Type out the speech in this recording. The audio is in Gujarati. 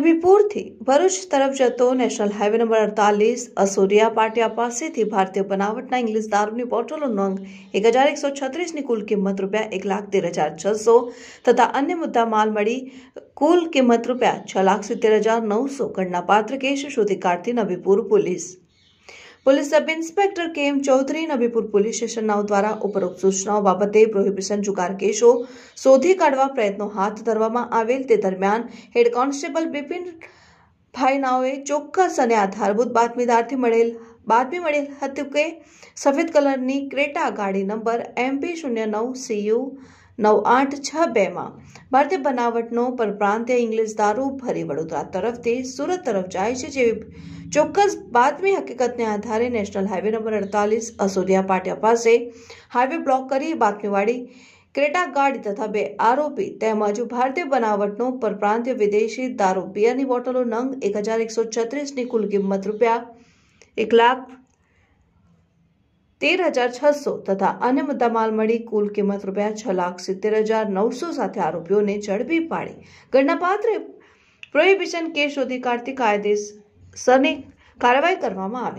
નબીપુરથી ભરૂચ તરફ જતો નેશનલ હાઈવે નંબર અડતાલીસ અસુરિયા પાટિયા પાસેથી ભારતીય બનાવટના ઇંગ્લિશ દારૂની બોટલો નંગ એક હજાર એકસો છત્રીસની કુલ કિંમત રૂપિયા એક લાખ તેર હજાર છસો તથા અન્ય મુદ્દા માલ મળી કુલ કિંમત રૂપિયા છ લાખ સિત્તેર હજાર નવસો ગણના પાત્ર કેસ શોધી કાઢતી Nabipur police police sub inspector K M Chaudhary Nabipur police સ્ટેશનના દ્વારા ઉપરોક્ત સૂચનાઓ બાબતે પ્રોહિબિશન જુગાર કેસો શોધી કાઢવા પ્રયત્નો હાથ ધરવામાં આવેલ તે દરમિયાન હેડ કોન્સ્ટેબલ બિપિન ભાઈનાઓએ ચોક્કસ અને આધારભૂત બાતમીદારથી મળેલ બાતમી મળેલ હતી કે સફેદ કલરની ક્રેટા ગાડી નંબર એમપી શૂન્ય નવ સીયુ નવ આઠ છ બેમાં ભારતીય બનાવટનો પરપ્રાંતીય ઇંગ્લિશ દારૂ ભરી વડોદરા તરફથી સુરત તરફ જાય છે જેવી ચોક્કસ બાતમી હકીકતને આધારે નેશનલ હાઈવે નંબર અડતાલીસ અસોદિયા પાટિયા પાસે હાઈવે બ્લોક કરી બાતમીવાળી ક્રેટા ગાર્ડ તથા બે આરોપી તેમજ ભારતીય બનાવટનો પરપ્રાંતીય વિદેશી દારૂ બિયરની બોટલો નંગ એક હજાર એકસો છત્રીસની કુલ કિંમત રૂપિયા એક લાખ તેર હજાર છસો તથા અન્ય મુદ્દામાલ મળી કુલ કિંમત રૂપિયા છ લાખ સિત્તેર હજાર નવસો સાથે આરોપીઓને ઝડપી પાડી ગણનાપાત્ર પ્રોહિબિશન કેસ શોધી કાઢતી કાયદેસરની કાર્યવાહી કરવામાં આવી